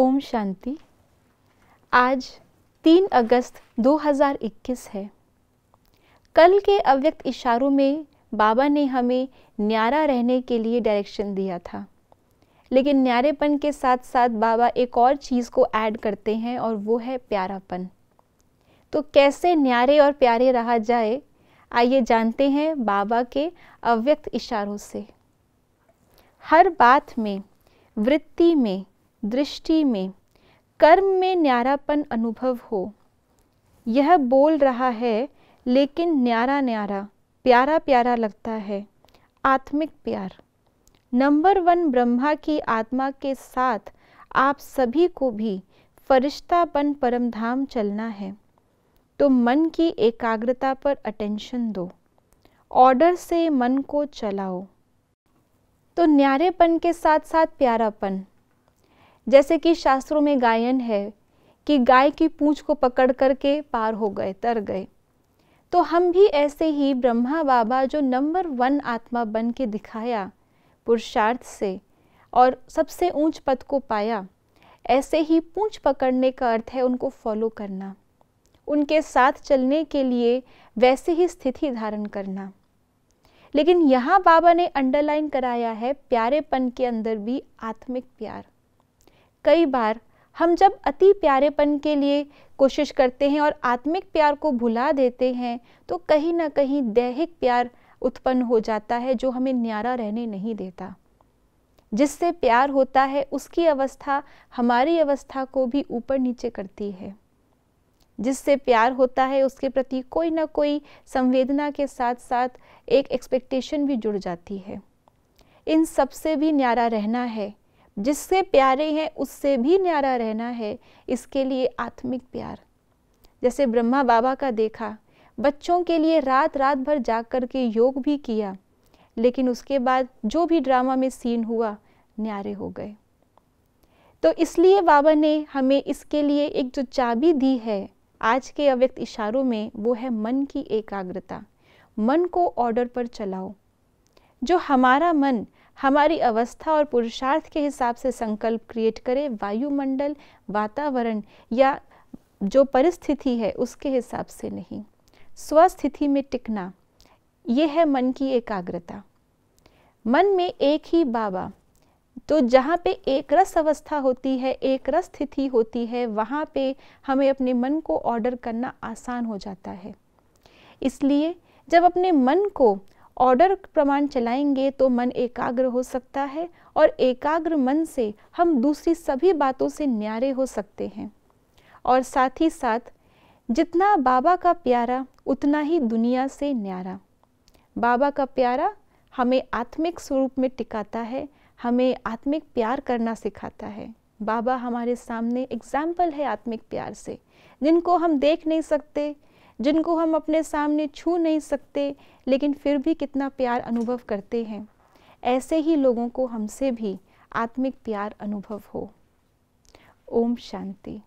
ओम शांति आज 3 अगस्त 2021 है कल के अव्यक्त इशारों में बाबा ने हमें न्यारा रहने के लिए डायरेक्शन दिया था लेकिन न्यारेपन के साथ साथ बाबा एक और चीज़ को ऐड करते हैं और वो है प्यारापन तो कैसे न्यारे और प्यारे रहा जाए आइए जानते हैं बाबा के अव्यक्त इशारों से हर बात में वृत्ति में दृष्टि में कर्म में न्यारापन अनुभव हो यह बोल रहा है लेकिन न्यारा न्यारा प्यारा प्यारा लगता है आत्मिक प्यार नंबर वन ब्रह्मा की आत्मा के साथ आप सभी को भी फरिश्तापन परमधाम चलना है तो मन की एकाग्रता पर अटेंशन दो ऑर्डर से मन को चलाओ तो न्यारेपन के साथ साथ प्यारापन जैसे कि शास्त्रों में गायन है कि गाय की पूंछ को पकड़ करके पार हो गए तर गए तो हम भी ऐसे ही ब्रह्मा बाबा जो नंबर वन आत्मा बन के दिखाया पुरुषार्थ से और सबसे ऊंच पद को पाया ऐसे ही पूंछ पकड़ने का अर्थ है उनको फॉलो करना उनके साथ चलने के लिए वैसे ही स्थिति धारण करना लेकिन यहाँ बाबा ने अंडरलाइन कराया है प्यारेपन के अंदर भी आत्मिक प्यार कई बार हम जब अति प्यारेपन के लिए कोशिश करते हैं और आत्मिक प्यार को भुला देते हैं तो कहीं ना कहीं दैहिक प्यार उत्पन्न हो जाता है जो हमें न्यारा रहने नहीं देता जिससे प्यार होता है उसकी अवस्था हमारी अवस्था को भी ऊपर नीचे करती है जिससे प्यार होता है उसके प्रति कोई ना कोई संवेदना के साथ साथ एक एक्सपेक्टेशन भी जुड़ जाती है इन सबसे भी न्यारा रहना है जिससे प्यारे हैं उससे भी न्यारा रहना है इसके लिए आत्मिक प्यार जैसे ब्रह्मा बाबा का देखा बच्चों के लिए रात रात भर जाग कर के योग भी किया लेकिन उसके बाद जो भी ड्रामा में सीन हुआ न्यारे हो गए तो इसलिए बाबा ने हमें इसके लिए एक जो चाबी दी है आज के अव्यक्त इशारों में वो है मन की एकाग्रता मन को ऑर्डर पर चलाओ जो हमारा मन हमारी अवस्था और पुरुषार्थ के हिसाब से संकल्प क्रिएट करें वायुमंडल वातावरण या जो परिस्थिति है उसके हिसाब से नहीं स्वस्थिति में टिकना ये है मन की एकाग्रता मन में एक ही बाबा तो जहाँ पे एक रस अवस्था होती है एक रस स्थिति होती है वहाँ पे हमें अपने मन को ऑर्डर करना आसान हो जाता है इसलिए जब अपने मन को ऑर्डर प्रमाण चलाएंगे तो मन एकाग्र हो सकता है और एकाग्र मन से हम दूसरी सभी बातों से न्यारे हो सकते हैं और साथ ही साथ जितना बाबा का प्यारा उतना ही दुनिया से न्यारा बाबा का प्यारा हमें आत्मिक स्वरूप में टिकाता है हमें आत्मिक प्यार करना सिखाता है बाबा हमारे सामने एग्जाम्पल है आत्मिक प्यार से जिनको हम देख नहीं सकते जिनको हम अपने सामने छू नहीं सकते लेकिन फिर भी कितना प्यार अनुभव करते हैं ऐसे ही लोगों को हमसे भी आत्मिक प्यार अनुभव हो ओम शांति